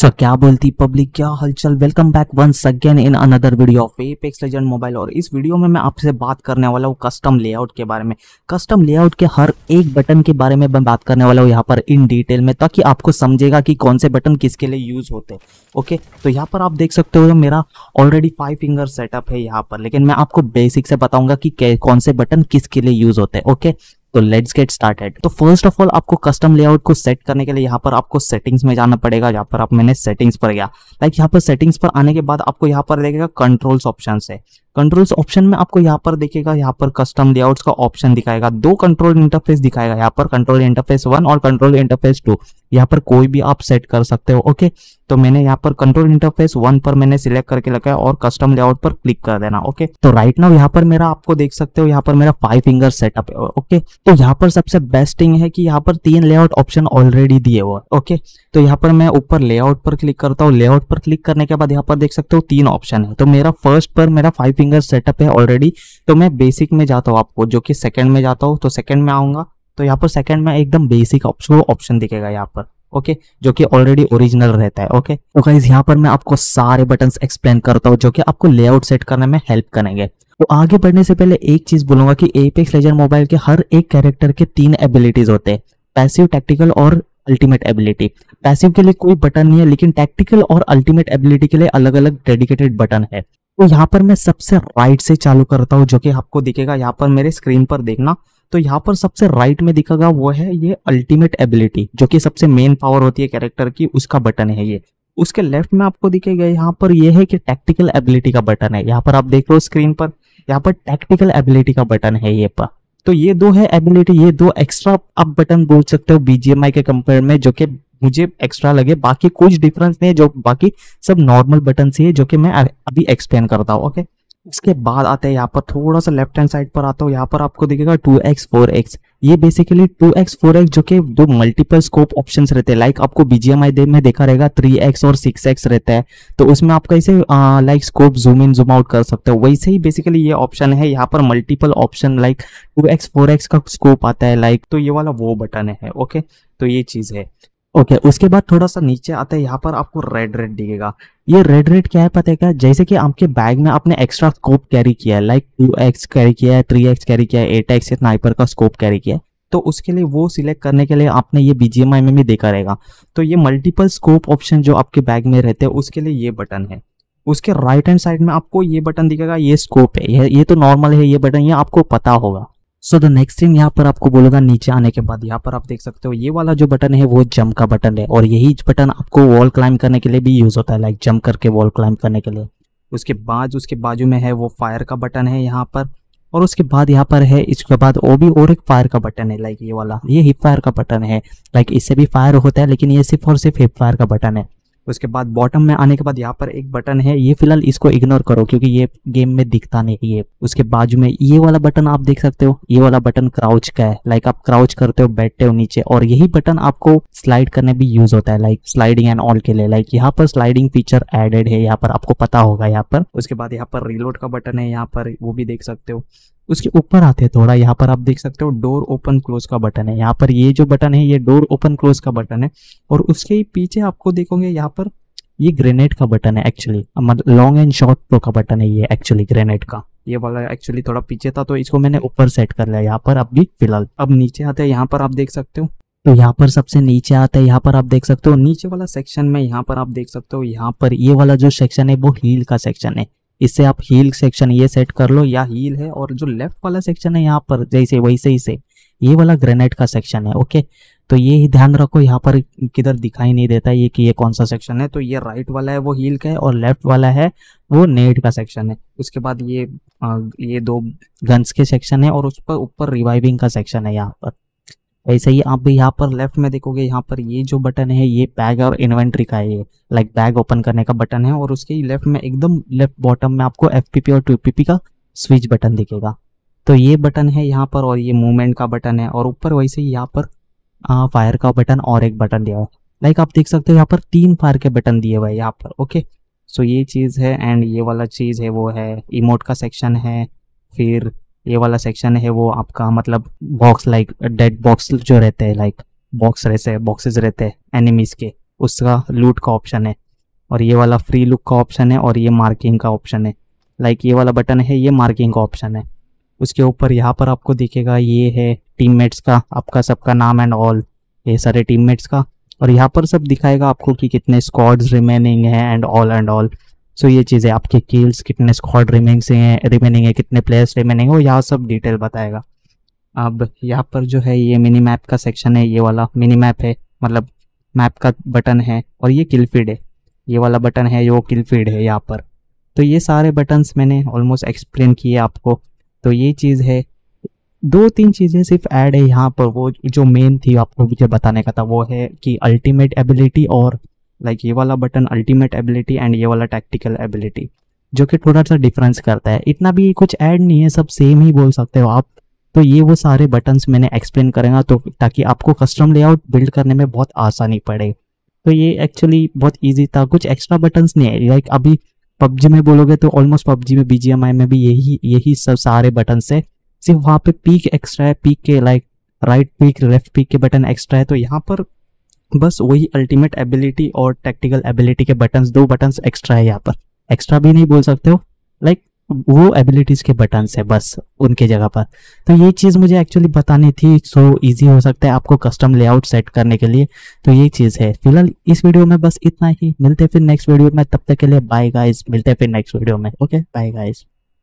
सो so, क्या बोलती public क्या हलचल welcome back once again in another video of Apex legend mobile और इस वीडियो में मैं आपसे बात करने वाला हूँ कस्टम लेआउट के बारे में कस्टम लेआउट के हर एक बटन के बारे में मैं बात करने वाला हूँ यहाँ पर इन डिटेल में ताकि आपको समझेगा कि कौन से बटन किसके लिए यूज़ होते हैं ओके तो यहाँ पर आप देख सकते हो मेरा ऑलरेडी फाइव फिंगर सेटअप है यहाँ पर लेकिन मैं आपको बेसिक से बताऊंगा कि कौन से बटन किसके लिए यूज़ होते हैं ओके तो लेट्स गेट स्टार्टेड तो फर्स्ट ऑफ ऑल आपको कस्टम लेआउट को सेट करने के लिए यहाँ पर आपको सेटिंग्स में जाना पड़ेगा यहाँ पर आप मैंने सेटिंग्स पर गया लाइक यहाँ पर सेटिंग्स पर आने के बाद आपको यहाँ पर देखेगा कंट्रोल्स ऑप्शन है कंट्रोल्स ऑप्शन में आपको यहाँ पर देखेगा यहाँ पर कस्टम लेआउट्स का ऑप्शन दिखाएगा दो कंट्रोल इंटरफेस दिखाएगा यहाँ पर कंट्रोल इंटरफेस वन और कंट्रोल इंटरफेस टू यहाँ पर कोई भी आप सेट कर सकते हो ओके तो मैंने यहाँ पर कंट्रोल इंटरफेस वन पर मैंने सिलेक्ट करके लगाया और कस्टम लेआउट पर क्लिक कर देना ओके तो राइट नाउ यहाँ पर मेरा आपको देख सकते हो यहाँ पर मेरा फाइव फिंगर सेटअप है ओके तो यहाँ पर सबसे बेस्ट थिंग है कि यहाँ पर तीन लेआउट ऑप्शन ऑलरेडी दिए हुए ओके तो यहाँ पर मैं ऊपर लेआउट पर क्लिक करता हूँ लेआउट पर क्लिक करने के बाद यहाँ पर देख सकते हो तीन ऑप्शन है तो मेरा फर्स्ट पर मेरा फाइव फिंगर सेटअप है ऑलरेडी तो मैं बेसिक में जाता हूँ आपको जो कि सेकंड में जाता हूँ तो सेकंड में आऊंगा तो यहाँ पर सेकंड में एकदम बेसिक ऑप्शन दिखेगा यहाँ पर ओके okay, जो कि ऑलरेडी ओरिजिनल रहता है ओके तो गाइज यहाँ पर मैं आपको सारे बटन एक्सप्लेन करता हूँ जो कि आपको लेआउट सेट करने में हेल्प करेंगे तो आगे बढ़ने से पहले एक चीज बोलूंगा कि एपेक्स लेजर मोबाइल के हर एक कैरेक्टर के तीन एबिलिटीज होते हैं पैसिव टैक्टिकल और अल्टीमेट एबिलिटी पैसिव के लिए कोई बटन नहीं है लेकिन टैक्टिकल और अल्टीमेट एबिलिटी के लिए अलग अलग डेडिकेटेड बटन है तो यहाँ पर मैं सबसे राइट से चालू करता हूँ जो कि आपको दिखेगा यहाँ पर मेरे स्क्रीन पर देखना तो यहाँ पर सबसे राइट में दिखेगा वो है ये अल्टीमेट एबिलिटी जो कि सबसे मेन पावर होती है कैरेक्टर की उसका बटन है ये उसके लेफ्ट में आपको दिखेगा यहाँ पर ये है कि टैक्टिकल एबिलिटी का बटन है यहाँ पर आप देख रहे हो स्क्रीन पर यहाँ पर टैक्टिकल एबिलिटी का बटन है ये पर तो ये दो है एबिलिटी ये दो एक्स्ट्रा आप बटन बोल सकते हो बीजीएमआई के कंपेयर में जो कि मुझे एक्स्ट्रा लगे बाकी कुछ डिफरेंस नहीं है जो बाकी सब नॉर्मल बटन से है जो कि मैं अभी एक्सप्लेन करता हूँ ओके उसके बाद आते हैं यहाँ पर थोड़ा सा लेफ्ट हैंड साइड पर आता हूँ यहाँ पर आपको दिखेगा टू एक्स फोर एक्स ये basically two x four x जो कि दो मल्टीपल स्कोप ऑप्शंस रहते हैं लाइक आपको बीजीएमआई आई में देखा रहेगा थ्री एक्स और सिक्स एक्स रहता है तो उसमें आप कैसे like scope zoom in zoom out कर सकते हो वैसे ही बेसिकली ये ऑप्शन है यहाँ पर multiple option like two x four x का स्कोप आता है लाइक तो ये वाला वो बटन है ओके तो ये चीज़ है ओके okay, उसके बाद थोड़ा सा नीचे आता है यहाँ पर आपको रेड रेड दिखेगा ये रेड रेड क्या है पता है क्या जैसे कि आपके बैग में आपने एक्स्ट्रा स्कोप कैरी किया है लाइक टू एक्स कैरी किया है थ्री एक्स कैरी किया है एट एक्स स्नाइपर का स्कोप कैरी किया है तो उसके लिए वो सिलेक्ट करने के लिए आपने ये बीजीएमआई में भी देखा रहेगा तो ये मल्टीपल स्कोप ऑप्शन जो आपके बैग में रहते हैं उसके लिए ये बटन है उसके राइट हैंड साइड में आपको ये बटन दिखेगा ये स्कोप है ये तो नॉर्मल है ये बटन ये आपको पता होगा सो द नेक्स्ट थिंग यहाँ पर आपको बोलेगा नीचे आने के बाद यहाँ पर आप देख सकते हो ये वाला जो बटन है वो जंप का बटन है और यही बटन आपको वॉल क्लाइंब करने के लिए भी यूज होता है लाइक जंप करके वॉल क्लाइंब करने के लिए उसके बाद उसके बाजू में है वो फायर का बटन है यहाँ पर और उसके बाद यहाँ पर है इसके बाद वो भी और एक फायर का बटन है लाइक ये वाला ये हिप फायर का बटन है लाइक इससे भी फायर होता है लेकिन ये सिर्फ और सिर्फ हिप फायर का बटन है उसके बाद बॉटम में आने के बाद यहाँ पर एक बटन है ये फिलहाल इसको इग्नोर करो क्योंकि ये गेम में दिखता नहीं है उसके बाजू में ये वाला बटन आप देख सकते हो ये वाला बटन क्राउच का है लाइक आप क्राउच करते हो बैठते हो नीचे और यही बटन आपको स्लाइड करने भी यूज होता है लाइक स्लाइडिंग एंड ऑल के लिए लाइक यहाँ पर स्लाइडिंग फीचर एडेड है यहाँ पर आपको पता होगा यहाँ पर उसके बाद यहाँ पर रिलोड का बटन है यहाँ पर वो भी देख सकते हो उसके ऊपर आते हैं थोड़ा यहाँ पर आप देख सकते हो डोर ओपन क्लोज का बटन है यहाँ पर ये जो बटन है ये डोर ओपन क्लोज का बटन है और उसके पीछे आपको देखोगे यहाँ पर ये ग्रेनेड का बटन है एक्चुअली मतलब लॉन्ग एंड शॉर्ट प्रो का बटन है ये एक्चुअली ग्रेनेड का ये वाला एक्चुअली थोड़ा पीछे था तो इसको मैंने ऊपर सेट कर लिया यहाँ पर अभी फिलहाल अब नीचे आते हैं यहाँ पर आप देख सकते हो तो यहाँ पर सबसे नीचे आता है यहाँ पर आप देख सकते हो नीचे वाला सेक्शन में यहाँ पर आप देख सकते हो यहाँ पर ये वाला जो सेक्शन है वो हील का सेक्शन है इससे आप हील सेक्शन ये सेट कर लो या हील है और जो लेफ्ट वाला सेक्शन है यहाँ पर जैसे वैसे ही से ये वाला ग्रेनाइट का सेक्शन है ओके तो ये ही ध्यान रखो यहाँ पर किधर दिखाई नहीं देता ये कि ये कौन सा सेक्शन है तो ये राइट वाला है वो हील का है और लेफ्ट वाला है वो नेट का सेक्शन है उसके बाद ये आ, ये दो गन्स के सेक्शन है और उस पर ऊपर रिवाइविंग का सेक्शन है यहाँ पर ऐसे ही आप यहाँ पर लेफ्ट में देखोगे यहाँ पर ये जो बटन है ये बैग और इन्वेंट्री का है ये लाइक बैग ओपन करने का बटन है और उसके लेफ्ट में एकदम लेफ्ट बॉटम में आपको एफ और टू का स्विच बटन दिखेगा तो ये बटन है यहाँ पर और ये मूवमेंट का बटन है और ऊपर वैसे ही यहाँ पर आ, फायर का बटन और एक बटन दिया हुआ है लाइक आप देख सकते हो यहाँ पर तीन फायर के बटन दिए हुए हैं यहाँ पर ओके सो ये चीज़ है एंड ये वाला चीज़ है वो है इमोट का सेक्शन है फिर ये वाला सेक्शन है वो आपका मतलब बॉक्स लाइक डेड बॉक्स जो रहते हैं लाइक बॉक्स रहते बॉक्सेस रहते हैं एनिमीज के उसका लूट का ऑप्शन है और ये वाला फ्री लुक का ऑप्शन है और ये मार्किंग का ऑप्शन है लाइक ये वाला बटन है ये मार्किंग का ऑप्शन है उसके ऊपर यहाँ पर आपको दिखेगा ये है टीममेट्स का आपका सबका नाम एंड ऑल ये सारे टीममेट्स का और यहाँ पर सब दिखाएगा आपको कि कितने स्कॉड्स रिमेनिंग हैं and all and all so ये चीज़ें आपके किल्स कितने रिमेनिंग से हैं रिमेनिंग है कितने प्लेयर्स रिमेनिंग हो यहाँ सब डिटेल बताएगा अब यहाँ पर जो है ये मिनी मैप का सेक्शन है ये वाला मिनी मैप है मतलब मैप का बटन है और ये किल फीड है ये वाला बटन है वो किल फीड है यहाँ पर तो ये सारे बटन्स मैंने ऑलमोस्ट एक्सप्लेन किए आपको तो ये चीज़ है दो तीन चीज़ें सिर्फ ऐड है यहाँ पर वो जो मेन थी आपको मुझे बताने का था वो है कि अल्टीमेट एबिलिटी और लाइक ये वाला बटन अल्टीमेट एबिलिटी एंड ये वाला टैक्टिकल एबिलिटी जो कि थोड़ा सा डिफरेंस करता है इतना भी कुछ ऐड नहीं है सब सेम ही बोल सकते हो आप तो ये वो सारे बटन्स मैंने एक्सप्लेन करेंगे तो ताकि आपको कस्टम लेआउट बिल्ड करने में बहुत आसानी पड़े तो ये एक्चुअली बहुत ईजी था कुछ एक्स्ट्रा बटन्स नहीं है लाइक अभी पबजी में बोलोगे तो ऑलमोस्ट पबजी में बी में भी यही यही सब सारे बटन है सिर्फ वहाँ पे पीक एक्स्ट्रा है पीक के like right peek left peek के बटन एक्स्ट्रा है तो यहाँ पर बस वही अल्टीमेट एबिलिटी और टेक्टिकल एबिलिटी के बटन्स दो बटन्स एक्स्ट्रा है यहाँ पर एक्स्ट्रा भी नहीं बोल सकते हो लाइक वो एबिलिटीज़ के बटन्स है बस उनके जगह पर तो ये चीज़ मुझे एक्चुअली बतानी थी सो so इजी हो सकता है आपको कस्टम लेआउट सेट करने के लिए तो ये चीज़ है फिलहाल इस वीडियो में बस इतना ही मिलते फिर नेक्स्ट वीडियो में तब तक के लिए बाय गाइस मिलते फिर नेक्स्ट वीडियो में ओके बाय गाइस